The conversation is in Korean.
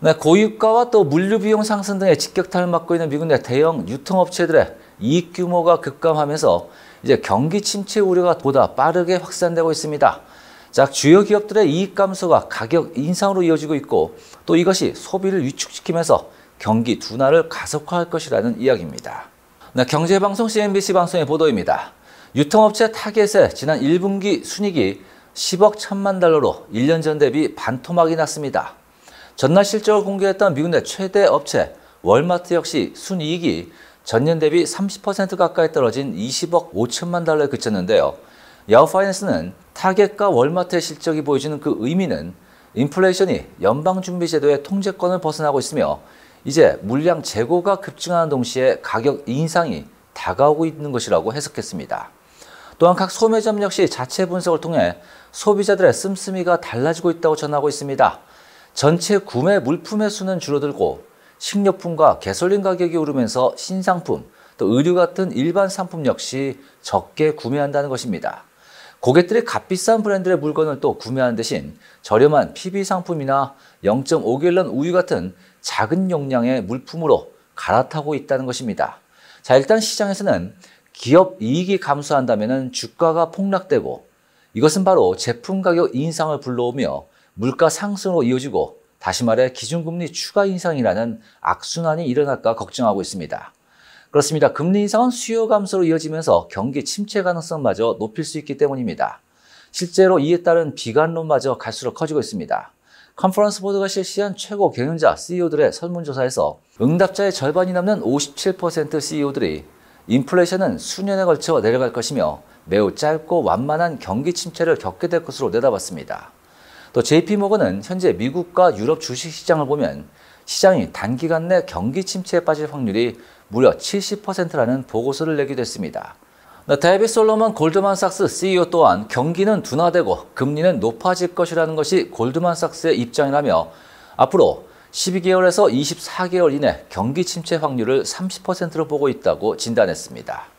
네, 고유가와 또 물류 비용 상승 등의 직격탄을 맞고 있는 미국 내 대형 유통업체들의 이익 규모가 급감하면서 이제 경기 침체 우려가 보다 빠르게 확산되고 있습니다. 자, 주요 기업들의 이익 감소가 가격 인상으로 이어지고 있고 또 이것이 소비를 위축시키면서 경기 둔화를 가속화할 것이라는 이야기입니다. 네, 경제방송 CNBC 방송의 보도입니다. 유통업체 타겟의 지난 1분기 순익이 10억 1 천만 달러로 1년 전 대비 반토막이 났습니다. 전날 실적을 공개했던 미국 내 최대 업체 월마트 역시 순이익이 전년 대비 30% 가까이 떨어진 20억 5천만 달러에 그쳤는데요. 야후 파이낸스는 타겟과 월마트의 실적이 보여주는 그 의미는 인플레이션이 연방준비제도의 통제권을 벗어나고 있으며 이제 물량 재고가 급증하는 동시에 가격 인상이 다가오고 있는 것이라고 해석했습니다. 또한 각 소매점 역시 자체 분석을 통해 소비자들의 씀씀이가 달라지고 있다고 전하고 있습니다. 전체 구매 물품의 수는 줄어들고 식료품과 개솔린 가격이 오르면서 신상품, 또 의류 같은 일반 상품 역시 적게 구매한다는 것입니다. 고객들이 값비싼 브랜드의 물건을 또 구매하는 대신 저렴한 PB 상품이나 0.5갤런 우유 같은 작은 용량의 물품으로 갈아타고 있다는 것입니다. 자, 일단 시장에서는 기업 이익이 감소한다면 주가가 폭락되고 이것은 바로 제품 가격 인상을 불러오며 물가 상승으로 이어지고 다시 말해 기준금리 추가 인상이라는 악순환이 일어날까 걱정하고 있습니다. 그렇습니다. 금리 인상은 수요 감소로 이어지면서 경기 침체 가능성마저 높일 수 있기 때문입니다. 실제로 이에 따른 비관론마저 갈수록 커지고 있습니다. 컨퍼런스 보드가 실시한 최고 경영자 CEO들의 설문조사에서 응답자의 절반이 넘는 57% CEO들이 인플레이션은 수년에 걸쳐 내려갈 것이며 매우 짧고 완만한 경기 침체를 겪게 될 것으로 내다봤습니다. 또 JP 모건은 현재 미국과 유럽 주식 시장을 보면 시장이 단기간 내 경기 침체에 빠질 확률이 무려 70%라는 보고서를 내기도 했습니다. 데이비 솔로몬 골드만삭스 CEO 또한 경기는 둔화되고 금리는 높아질 것이라는 것이 골드만삭스의 입장이라며 앞으로 12개월에서 24개월 이내 경기 침체 확률을 30%로 보고 있다고 진단했습니다.